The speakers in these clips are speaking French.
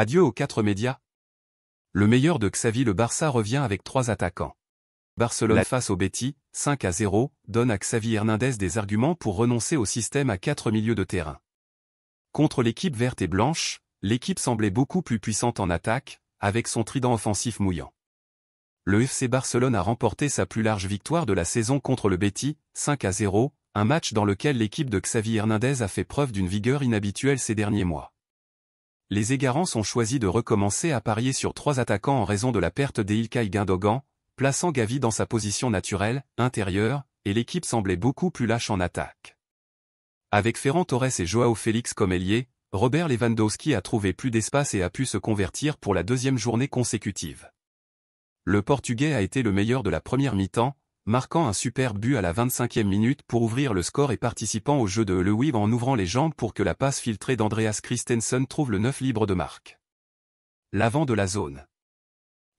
Adieu aux quatre médias. Le meilleur de Xavi le Barça revient avec trois attaquants. Barcelone face au Betis, 5 à 0, donne à Xavi Hernandez des arguments pour renoncer au système à quatre milieux de terrain. Contre l'équipe verte et blanche, l'équipe semblait beaucoup plus puissante en attaque, avec son trident offensif mouillant. Le FC Barcelone a remporté sa plus large victoire de la saison contre le Betis, 5 à 0, un match dans lequel l'équipe de Xavi Hernandez a fait preuve d'une vigueur inhabituelle ces derniers mois les Égarants ont choisi de recommencer à parier sur trois attaquants en raison de la perte d'Ilkay Gundogan, plaçant Gavi dans sa position naturelle, intérieure, et l'équipe semblait beaucoup plus lâche en attaque. Avec Ferran Torres et Joao Félix comme ailier, Robert Lewandowski a trouvé plus d'espace et a pu se convertir pour la deuxième journée consécutive. Le Portugais a été le meilleur de la première mi-temps, marquant un superbe but à la 25e minute pour ouvrir le score et participant au jeu de Weave en ouvrant les jambes pour que la passe filtrée d'Andreas Christensen trouve le 9 libre de marque. L'avant de la zone.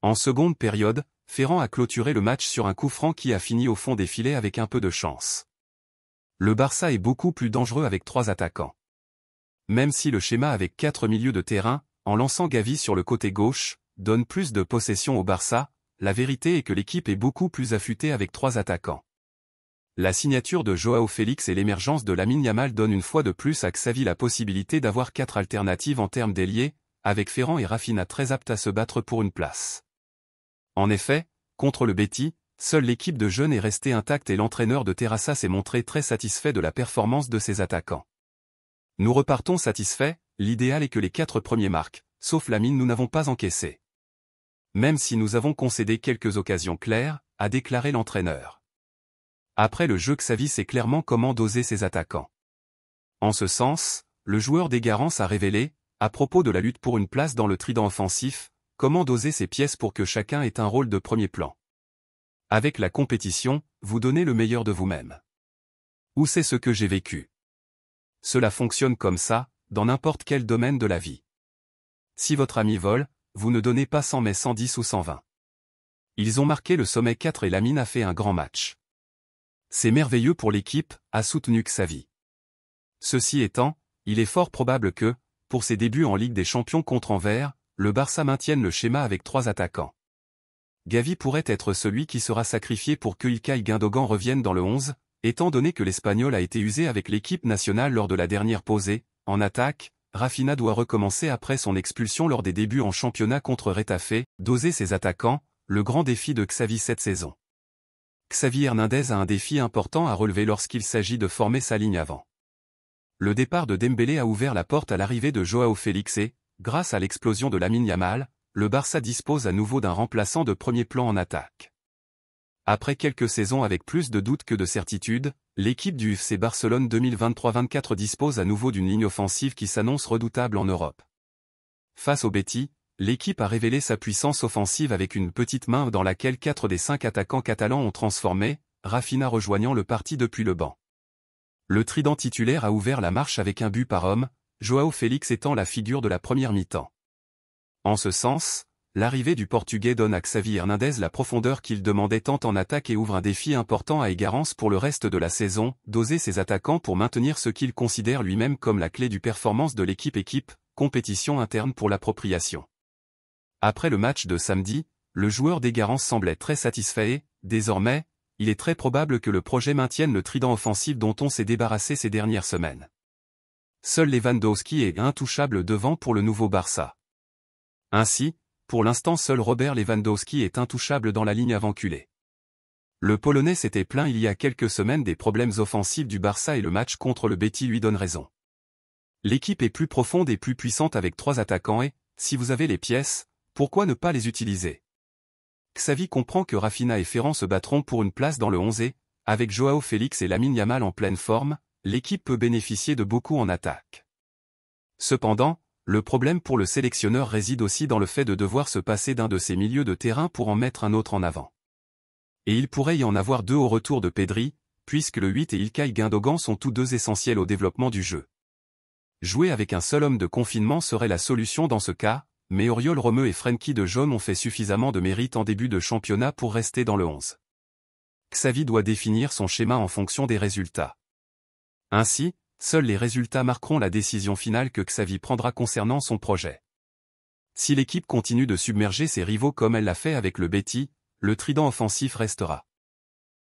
En seconde période, Ferrand a clôturé le match sur un coup franc qui a fini au fond des filets avec un peu de chance. Le Barça est beaucoup plus dangereux avec trois attaquants. Même si le schéma avec quatre milieux de terrain, en lançant Gavi sur le côté gauche, donne plus de possession au Barça, la vérité est que l'équipe est beaucoup plus affûtée avec trois attaquants. La signature de Joao Félix et l'émergence de Lamine Yamal donnent une fois de plus à Xavi la possibilité d'avoir quatre alternatives en termes d'ailier, avec Ferrand et Rafinha très aptes à se battre pour une place. En effet, contre le Betty, seule l'équipe de jeunes est restée intacte et l'entraîneur de Terrassa s'est montré très satisfait de la performance de ses attaquants. Nous repartons satisfaits, l'idéal est que les quatre premiers marques, sauf mine, nous n'avons pas encaissé même si nous avons concédé quelques occasions claires, a déclaré l'entraîneur. Après le jeu Xavi sait clairement comment doser ses attaquants. En ce sens, le joueur des garances a révélé, à propos de la lutte pour une place dans le trident offensif, comment doser ses pièces pour que chacun ait un rôle de premier plan. Avec la compétition, vous donnez le meilleur de vous-même. Ou c'est ce que j'ai vécu. Cela fonctionne comme ça, dans n'importe quel domaine de la vie. Si votre ami vole, vous ne donnez pas 100 mais 110 ou 120. Ils ont marqué le sommet 4 et la mine a fait un grand match. C'est merveilleux pour l'équipe, a soutenu Xavi. Ceci étant, il est fort probable que, pour ses débuts en Ligue des Champions contre Anvers, le Barça maintienne le schéma avec trois attaquants. Gavi pourrait être celui qui sera sacrifié pour que Ilkay Gundogan revienne dans le 11, étant donné que l'Espagnol a été usé avec l'équipe nationale lors de la dernière posée, en attaque, Rafina doit recommencer après son expulsion lors des débuts en championnat contre Retafe, doser ses attaquants, le grand défi de Xavi cette saison. Xavi Hernandez a un défi important à relever lorsqu'il s'agit de former sa ligne avant. Le départ de Dembélé a ouvert la porte à l'arrivée de Joao Félix et, grâce à l'explosion de Lamine Yamal, le Barça dispose à nouveau d'un remplaçant de premier plan en attaque. Après quelques saisons avec plus de doutes que de certitudes, L'équipe du FC Barcelone 2023-24 dispose à nouveau d'une ligne offensive qui s'annonce redoutable en Europe. Face au Betty, l'équipe a révélé sa puissance offensive avec une petite main dans laquelle quatre des cinq attaquants catalans ont transformé, Rafinha rejoignant le parti depuis le banc. Le trident titulaire a ouvert la marche avec un but par homme, Joao Félix étant la figure de la première mi-temps. En ce sens, L'arrivée du Portugais donne à Xavi Hernandez la profondeur qu'il demandait tant en attaque et ouvre un défi important à Egarance pour le reste de la saison, doser ses attaquants pour maintenir ce qu'il considère lui-même comme la clé du performance de l'équipe équipe, compétition interne pour l'appropriation. Après le match de samedi, le joueur d'Egarance semblait très satisfait, désormais, il est très probable que le projet maintienne le trident offensif dont on s'est débarrassé ces dernières semaines. Seul Lewandowski est intouchable devant pour le nouveau Barça. Ainsi, pour l'instant seul Robert Lewandowski est intouchable dans la ligne avant culée. Le Polonais s'était plaint il y a quelques semaines des problèmes offensifs du Barça et le match contre le Betty lui donne raison. L'équipe est plus profonde et plus puissante avec trois attaquants et, si vous avez les pièces, pourquoi ne pas les utiliser Xavi comprend que Rafinha et Ferrand se battront pour une place dans le 11 et, avec Joao Félix et Lamine Yamal en pleine forme, l'équipe peut bénéficier de beaucoup en attaque. Cependant, le problème pour le sélectionneur réside aussi dans le fait de devoir se passer d'un de ses milieux de terrain pour en mettre un autre en avant. Et il pourrait y en avoir deux au retour de Pedri, puisque le 8 et Ilkay Gundogan sont tous deux essentiels au développement du jeu. Jouer avec un seul homme de confinement serait la solution dans ce cas, mais Oriol Romeu et Frenkie de Jong ont fait suffisamment de mérite en début de championnat pour rester dans le 11. Xavi doit définir son schéma en fonction des résultats. Ainsi, Seuls les résultats marqueront la décision finale que Xavi prendra concernant son projet. Si l'équipe continue de submerger ses rivaux comme elle l'a fait avec le Betty, le trident offensif restera.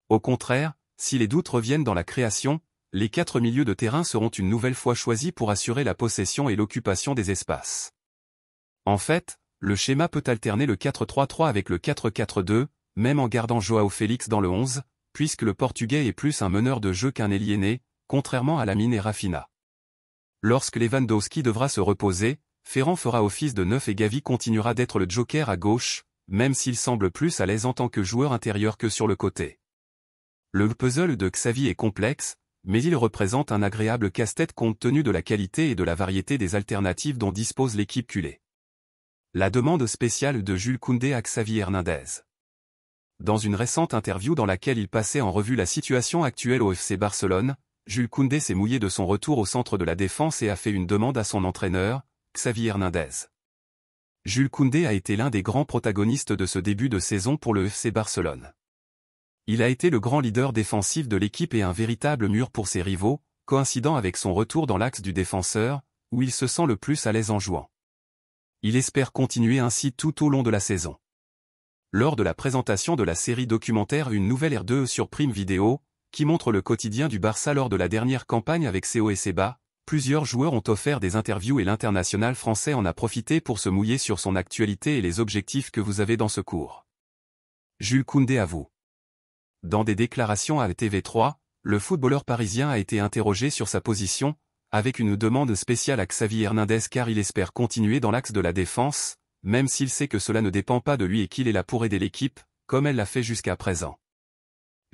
Au contraire, si les doutes reviennent dans la création, les quatre milieux de terrain seront une nouvelle fois choisis pour assurer la possession et l'occupation des espaces. En fait, le schéma peut alterner le 4-3-3 avec le 4-4-2, même en gardant Joao Félix dans le 11, puisque le Portugais est plus un meneur de jeu qu'un ailier contrairement à mine et Raffina. Lorsque Lewandowski devra se reposer, Ferrand fera office de neuf et Gavi continuera d'être le joker à gauche, même s'il semble plus à l'aise en tant que joueur intérieur que sur le côté. Le puzzle de Xavi est complexe, mais il représente un agréable casse-tête compte tenu de la qualité et de la variété des alternatives dont dispose l'équipe culée. La demande spéciale de Jules Koundé à Xavi Hernandez. Dans une récente interview dans laquelle il passait en revue la situation actuelle au FC Barcelone, Jules Koundé s'est mouillé de son retour au centre de la défense et a fait une demande à son entraîneur, Xavier Hernandez. Jules Koundé a été l'un des grands protagonistes de ce début de saison pour le FC Barcelone. Il a été le grand leader défensif de l'équipe et un véritable mur pour ses rivaux, coïncidant avec son retour dans l'axe du défenseur, où il se sent le plus à l'aise en jouant. Il espère continuer ainsi tout au long de la saison. Lors de la présentation de la série documentaire Une nouvelle R2 sur Prime Vidéo, qui montre le quotidien du Barça lors de la dernière campagne avec ses et ses plusieurs joueurs ont offert des interviews et l'international français en a profité pour se mouiller sur son actualité et les objectifs que vous avez dans ce cours. Jules Koundé à vous. Dans des déclarations à TV3, le footballeur parisien a été interrogé sur sa position, avec une demande spéciale à Xavier Hernandez car il espère continuer dans l'axe de la défense, même s'il sait que cela ne dépend pas de lui et qu'il est là pour aider l'équipe, comme elle l'a fait jusqu'à présent.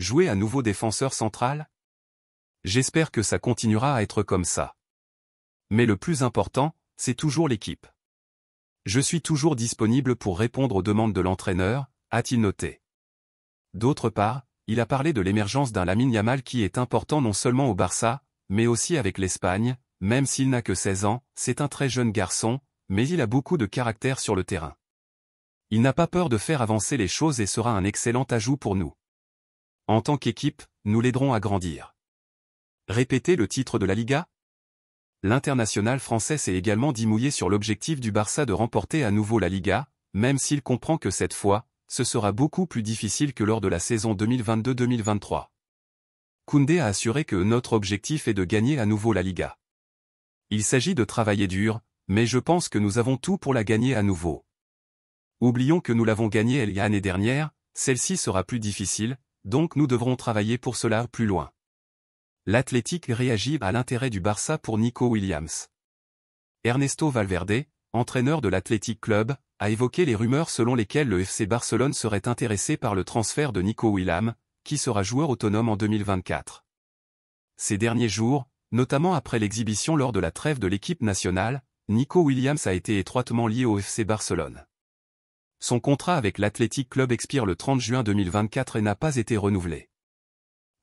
Jouer à nouveau défenseur central J'espère que ça continuera à être comme ça. Mais le plus important, c'est toujours l'équipe. Je suis toujours disponible pour répondre aux demandes de l'entraîneur, a-t-il noté. D'autre part, il a parlé de l'émergence d'un Lamine Yamal qui est important non seulement au Barça, mais aussi avec l'Espagne, même s'il n'a que 16 ans, c'est un très jeune garçon, mais il a beaucoup de caractère sur le terrain. Il n'a pas peur de faire avancer les choses et sera un excellent ajout pour nous. En tant qu'équipe, nous l'aiderons à grandir. Répéter le titre de la Liga L'international français s'est également dit mouillé sur l'objectif du Barça de remporter à nouveau la Liga, même s'il comprend que cette fois, ce sera beaucoup plus difficile que lors de la saison 2022-2023. Koundé a assuré que notre objectif est de gagner à nouveau la Liga. Il s'agit de travailler dur, mais je pense que nous avons tout pour la gagner à nouveau. Oublions que nous l'avons gagnée l'année dernière, celle-ci sera plus difficile, donc nous devrons travailler pour cela plus loin. L'Athletic réagit à l'intérêt du Barça pour Nico Williams. Ernesto Valverde, entraîneur de l'Athletic Club, a évoqué les rumeurs selon lesquelles le FC Barcelone serait intéressé par le transfert de Nico Williams, qui sera joueur autonome en 2024. Ces derniers jours, notamment après l'exhibition lors de la trêve de l'équipe nationale, Nico Williams a été étroitement lié au FC Barcelone. Son contrat avec l'Athletic Club expire le 30 juin 2024 et n'a pas été renouvelé.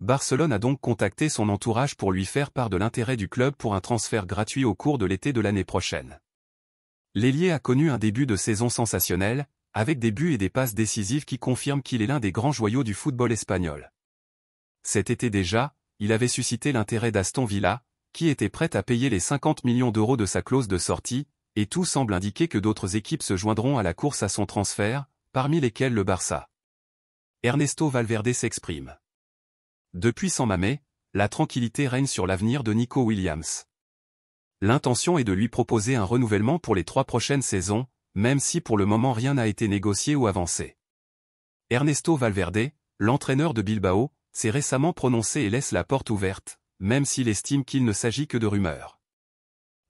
Barcelone a donc contacté son entourage pour lui faire part de l'intérêt du club pour un transfert gratuit au cours de l'été de l'année prochaine. L'ailier a connu un début de saison sensationnel, avec des buts et des passes décisives qui confirment qu'il est l'un des grands joyaux du football espagnol. Cet été déjà, il avait suscité l'intérêt d'Aston Villa, qui était prête à payer les 50 millions d'euros de sa clause de sortie, et tout semble indiquer que d'autres équipes se joindront à la course à son transfert, parmi lesquelles le Barça. Ernesto Valverde s'exprime. Depuis San Mamé, la tranquillité règne sur l'avenir de Nico Williams. L'intention est de lui proposer un renouvellement pour les trois prochaines saisons, même si pour le moment rien n'a été négocié ou avancé. Ernesto Valverde, l'entraîneur de Bilbao, s'est récemment prononcé et laisse la porte ouverte, même s'il estime qu'il ne s'agit que de rumeurs.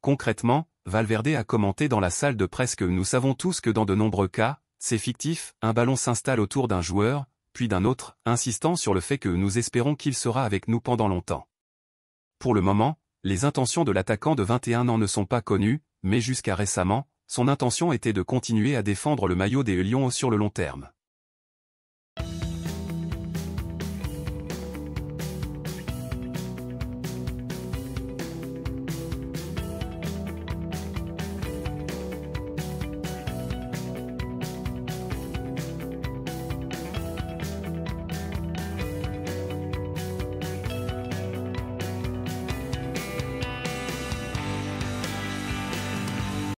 Concrètement, Valverde a commenté dans la salle de presse que nous savons tous que dans de nombreux cas, c'est fictif, un ballon s'installe autour d'un joueur, puis d'un autre, insistant sur le fait que nous espérons qu'il sera avec nous pendant longtemps. Pour le moment, les intentions de l'attaquant de 21 ans ne sont pas connues, mais jusqu'à récemment, son intention était de continuer à défendre le maillot des Lions sur le long terme.